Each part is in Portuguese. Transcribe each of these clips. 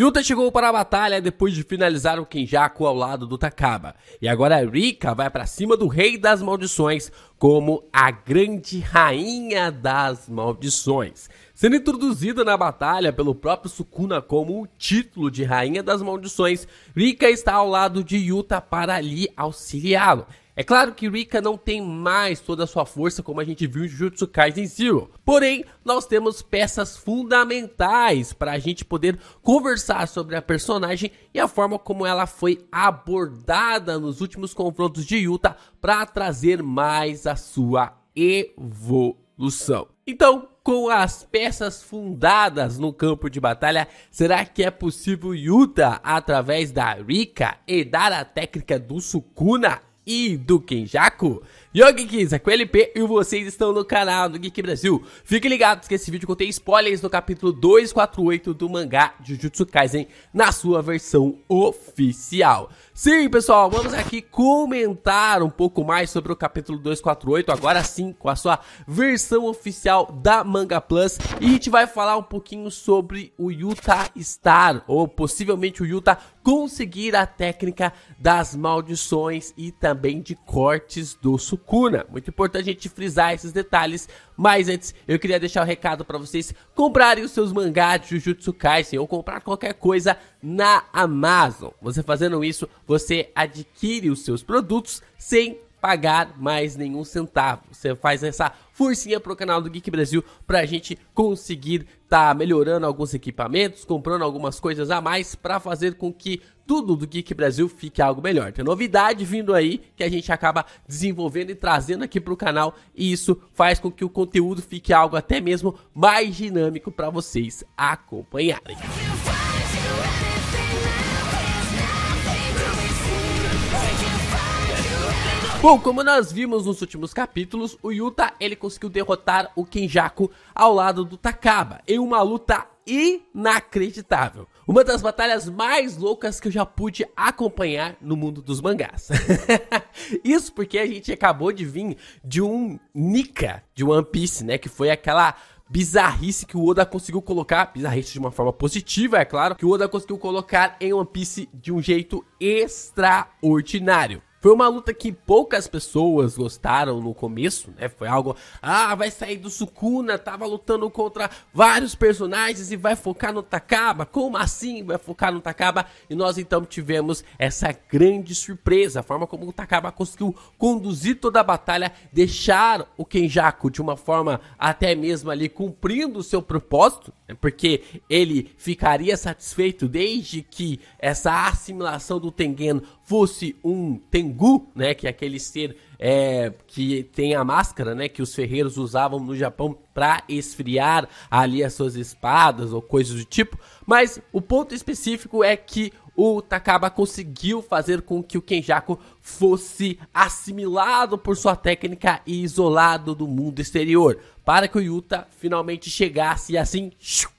Yuta chegou para a batalha depois de finalizar o Kenjaku ao lado do Takaba, e agora Rika vai para cima do Rei das Maldições como a grande rainha das maldições, sendo introduzida na batalha pelo próprio Sukuna como o título de Rainha das Maldições. Rika está ao lado de Yuta para lhe auxiliá-lo. É claro que Rika não tem mais toda a sua força como a gente viu em Jujutsu Kaisen Zero. Porém, nós temos peças fundamentais para a gente poder conversar sobre a personagem e a forma como ela foi abordada nos últimos confrontos de Yuta para trazer mais a sua evolução. Então, com as peças fundadas no campo de batalha, será que é possível Yuta, através da Rika, dar a técnica do Sukuna e do Kenjaku. Yogi Geeks, aqui é o LP e vocês estão no canal do Geek Brasil. Fiquem ligados que esse vídeo contém spoilers do capítulo 248 do mangá Jujutsu Kaisen na sua versão oficial. Sim, pessoal, vamos aqui comentar um pouco mais sobre o capítulo 248, agora sim, com a sua versão oficial da Manga Plus. E a gente vai falar um pouquinho sobre o Yuta Star, ou possivelmente o Yuta conseguir a técnica das maldições e também também de cortes do Sukuna. Muito importante a gente frisar esses detalhes, mas antes eu queria deixar o um recado para vocês comprarem os seus mangás de Jujutsu Kaisen ou comprar qualquer coisa na Amazon. Você fazendo isso, você adquire os seus produtos sem pagar mais nenhum centavo. Você faz essa forcinha pro canal do Geek Brasil pra gente conseguir tá melhorando alguns equipamentos, comprando algumas coisas a mais para fazer com que tudo do Geek Brasil fique algo melhor. Tem novidade vindo aí que a gente acaba desenvolvendo e trazendo aqui para o canal e isso faz com que o conteúdo fique algo até mesmo mais dinâmico para vocês acompanharem. Bom, como nós vimos nos últimos capítulos, o Yuta ele conseguiu derrotar o Kenjaku ao lado do Takaba em uma luta inacreditável. Uma das batalhas mais loucas que eu já pude acompanhar no mundo dos mangás. Isso porque a gente acabou de vir de um Nika de One Piece, né? Que foi aquela bizarrice que o Oda conseguiu colocar, bizarrice de uma forma positiva, é claro, que o Oda conseguiu colocar em One Piece de um jeito extraordinário. Foi uma luta que poucas pessoas gostaram no começo, né? Foi algo, ah, vai sair do Sukuna, tava lutando contra vários personagens e vai focar no Takaba. Como assim vai focar no Takaba? E nós então tivemos essa grande surpresa, a forma como o Takaba conseguiu conduzir toda a batalha, deixar o Kenjaku de uma forma até mesmo ali cumprindo o seu propósito, né? porque ele ficaria satisfeito desde que essa assimilação do Tengen fosse um Tengu, né, que é aquele ser é, que tem a máscara, né, que os ferreiros usavam no Japão para esfriar ali as suas espadas ou coisas do tipo. Mas o ponto específico é que o Takaba conseguiu fazer com que o Kenjaku fosse assimilado por sua técnica e isolado do mundo exterior, para que o Yuta finalmente chegasse e assim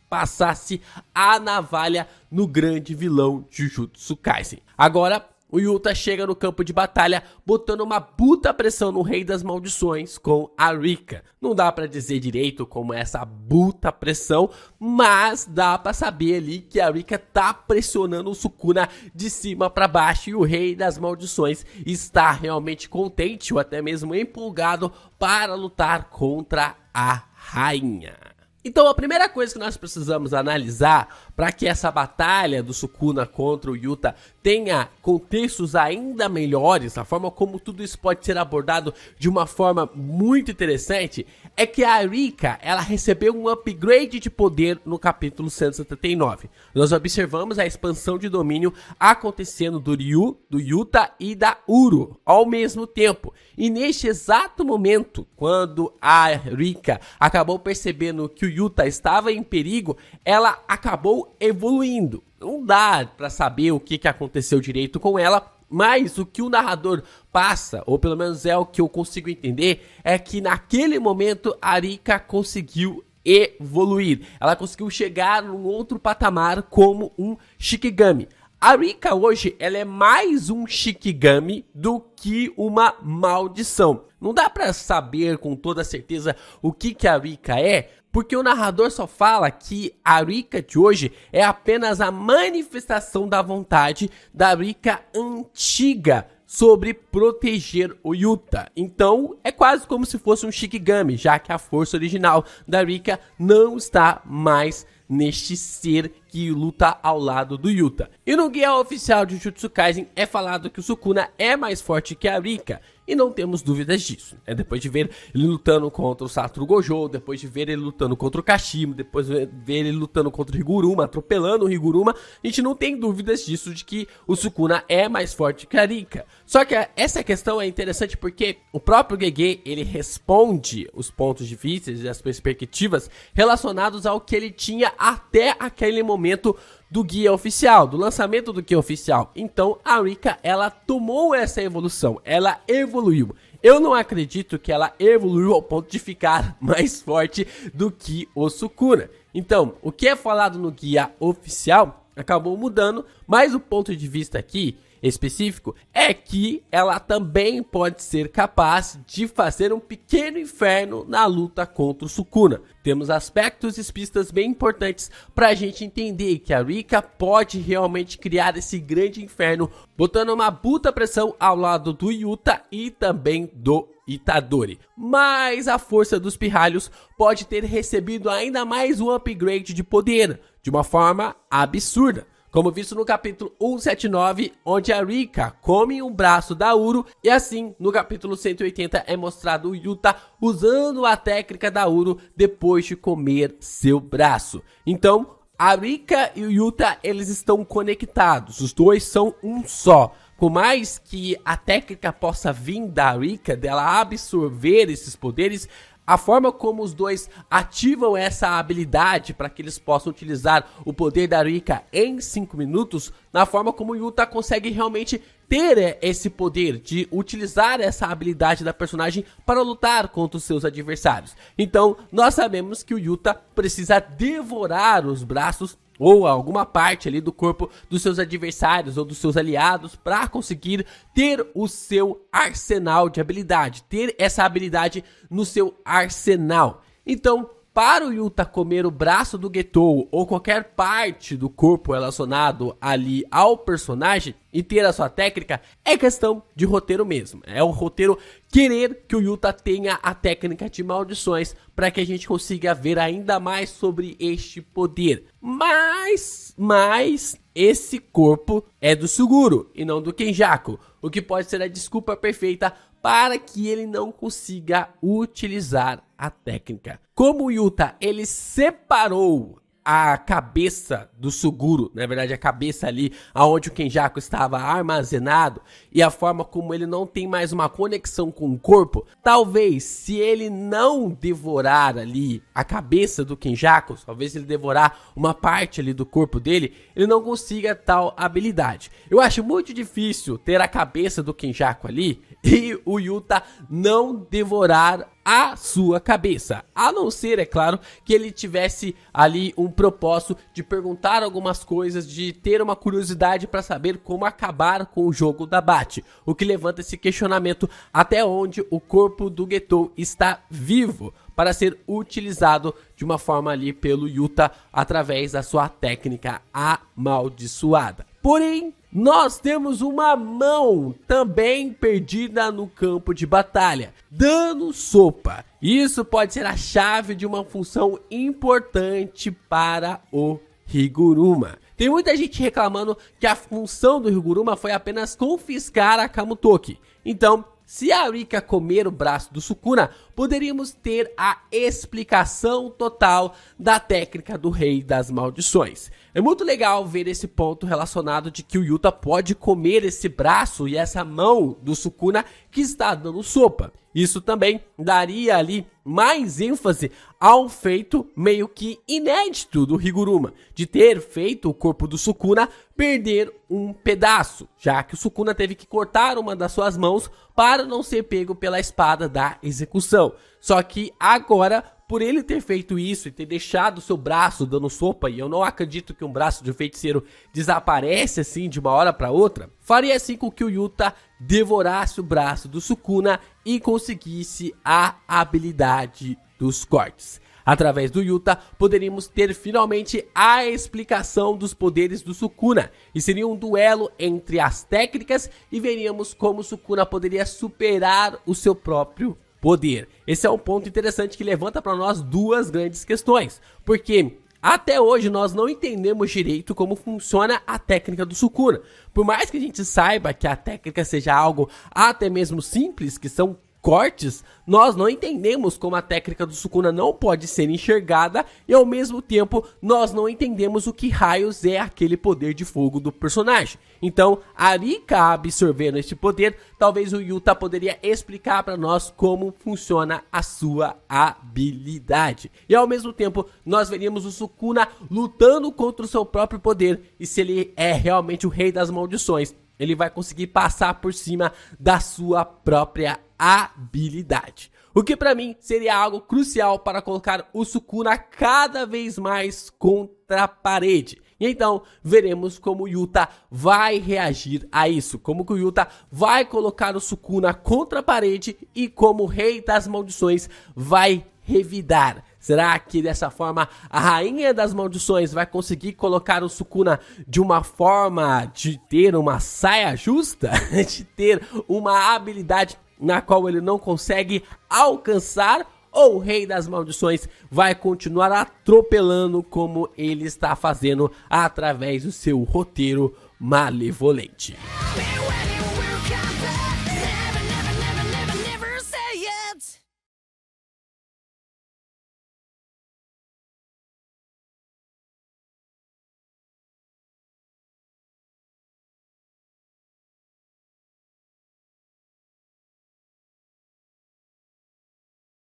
passasse a navalha no grande vilão Jujutsu Kaisen. Agora, o Yuta chega no campo de batalha botando uma puta pressão no Rei das Maldições com a Rika. Não dá para dizer direito como é essa puta pressão, mas dá para saber ali que a Rika tá pressionando o Sukuna de cima para baixo e o Rei das Maldições está realmente contente ou até mesmo empolgado para lutar contra a rainha. Então a primeira coisa que nós precisamos analisar para que essa batalha do Sukuna contra o Yuta tenha contextos ainda melhores, a forma como tudo isso pode ser abordado de uma forma muito interessante, é que a Rika, ela recebeu um upgrade de poder no capítulo 179. Nós observamos a expansão de domínio acontecendo do Ryu, do Yuta e da Uru ao mesmo tempo. E neste exato momento, quando a Rika acabou percebendo que o Yuta estava em perigo, ela acabou evoluindo. Não dá para saber o que, que aconteceu direito com ela, mas o que o narrador passa, ou pelo menos é o que eu consigo entender, é que naquele momento a Arika conseguiu evoluir. Ela conseguiu chegar num outro patamar como um Shikigami. A Rika hoje ela é mais um Shikigami do que uma maldição. Não dá para saber com toda certeza o que, que a Rika é, porque o narrador só fala que a Rika de hoje é apenas a manifestação da vontade da Rika antiga sobre proteger o Yuta. Então, é quase como se fosse um Shikigami, já que a força original da Rika não está mais neste ser que luta ao lado do Yuta. E no guia oficial de Jutsu Kaisen é falado que o Sukuna é mais forte que a Rika, e não temos dúvidas disso. Né? Depois de ver ele lutando contra o Satoru Gojo, depois de ver ele lutando contra o Kashima, depois de ver ele lutando contra o Higuruma, atropelando o Higuruma, a gente não tem dúvidas disso de que o Sukuna é mais forte que a Rika. Só que essa questão é interessante porque o próprio Gege, ele responde os pontos difíceis e as perspectivas relacionados ao que ele tinha até aquele momento do guia oficial, do lançamento do guia oficial. Então a Rika ela tomou essa evolução, ela evoluiu. Eu não acredito que ela evoluiu ao ponto de ficar mais forte do que o Sukuna. Então, o que é falado no guia oficial acabou mudando, mas o ponto de vista aqui específico é que ela também pode ser capaz de fazer um pequeno inferno na luta contra o Sukuna. Temos aspectos e pistas bem importantes para a gente entender que a Rika pode realmente criar esse grande inferno, botando uma puta pressão ao lado do Yuta e também do Itadori. Mas a força dos pirralhos pode ter recebido ainda mais um upgrade de poder, de uma forma absurda como visto no capítulo 179, onde a Rika come um braço da Uru, e assim, no capítulo 180 é mostrado o Yuta usando a técnica da Uru depois de comer seu braço. Então, a Rika e o Yuta, eles estão conectados, os dois são um só. Por mais que a técnica possa vir da Rika, dela absorver esses poderes, a forma como os dois ativam essa habilidade para que eles possam utilizar o poder da Rika em 5 minutos, na forma como o Yuta consegue realmente ter é, esse poder de utilizar essa habilidade da personagem para lutar contra os seus adversários. Então, nós sabemos que o Yuta precisa devorar os braços ou alguma parte ali do corpo dos seus adversários ou dos seus aliados para conseguir ter o seu arsenal de habilidade, ter essa habilidade no seu arsenal. Então, para o Yuta comer o braço do Getou ou qualquer parte do corpo relacionado ali ao personagem e ter a sua técnica, é questão de roteiro mesmo. É o roteiro querer que o Yuta tenha a técnica de maldições para que a gente consiga ver ainda mais sobre este poder. Mas, mas esse corpo é do Suguro e não do Kenjaku, o que pode ser a desculpa perfeita para que ele não consiga utilizar a técnica. Como o Yuta ele separou a cabeça do Suguro, na verdade a cabeça ali aonde o Kenjaku estava armazenado e a forma como ele não tem mais uma conexão com o corpo, talvez se ele não devorar ali a cabeça do Kenjaku, talvez ele devorar uma parte ali do corpo dele, ele não consiga tal habilidade. Eu acho muito difícil ter a cabeça do Kenjaku ali e o Yuta não devorar a sua cabeça. A não ser, é claro, que ele tivesse ali um propósito de perguntar algumas coisas, de ter uma curiosidade para saber como acabar com o jogo da bat, O que levanta esse questionamento até onde o corpo do Getou está vivo para ser utilizado de uma forma ali pelo Yuta através da sua técnica amaldiçoada. Porém, nós temos uma mão também perdida no campo de batalha, dando sopa. Isso pode ser a chave de uma função importante para o Higuruma. Tem muita gente reclamando que a função do Higuruma foi apenas confiscar a Kamutoki. Então, se a Rika comer o braço do Sukuna, poderíamos ter a explicação total da técnica do Rei das Maldições. É muito legal ver esse ponto relacionado de que o Yuta pode comer esse braço e essa mão do Sukuna que está dando sopa. Isso também daria ali mais ênfase ao feito meio que inédito do Higuruma, de ter feito o corpo do Sukuna perder um pedaço, já que o Sukuna teve que cortar uma das suas mãos para não ser pego pela espada da execução. Só que agora por ele ter feito isso e ter deixado seu braço dando sopa, e eu não acredito que um braço de um feiticeiro desaparece assim de uma hora para outra, faria assim com que o Yuta devorasse o braço do Sukuna e conseguisse a habilidade dos cortes. Através do Yuta, poderíamos ter finalmente a explicação dos poderes do Sukuna, e seria um duelo entre as técnicas e veríamos como Sukuna poderia superar o seu próprio poder. Esse é um ponto interessante que levanta para nós duas grandes questões, porque até hoje nós não entendemos direito como funciona a técnica do Sukuna. Por mais que a gente saiba que a técnica seja algo até mesmo simples, que são cortes, nós não entendemos como a técnica do Sukuna não pode ser enxergada e ao mesmo tempo nós não entendemos o que raios é aquele poder de fogo do personagem. Então, Arika absorvendo este poder, talvez o Yuta poderia explicar para nós como funciona a sua habilidade. E ao mesmo tempo, nós veríamos o Sukuna lutando contra o seu próprio poder e se ele é realmente o rei das maldições, ele vai conseguir passar por cima da sua própria habilidade. O que para mim seria algo crucial para colocar o Sukuna cada vez mais contra a parede. E então veremos como o Yuta vai reagir a isso, como que o Yuta vai colocar o Sukuna contra a parede e como o rei das maldições vai revidar. Será que dessa forma a rainha das maldições vai conseguir colocar o Sukuna de uma forma de ter uma saia justa, de ter uma habilidade na qual ele não consegue alcançar, ou o Rei das Maldições vai continuar atropelando como ele está fazendo através do seu roteiro malevolente.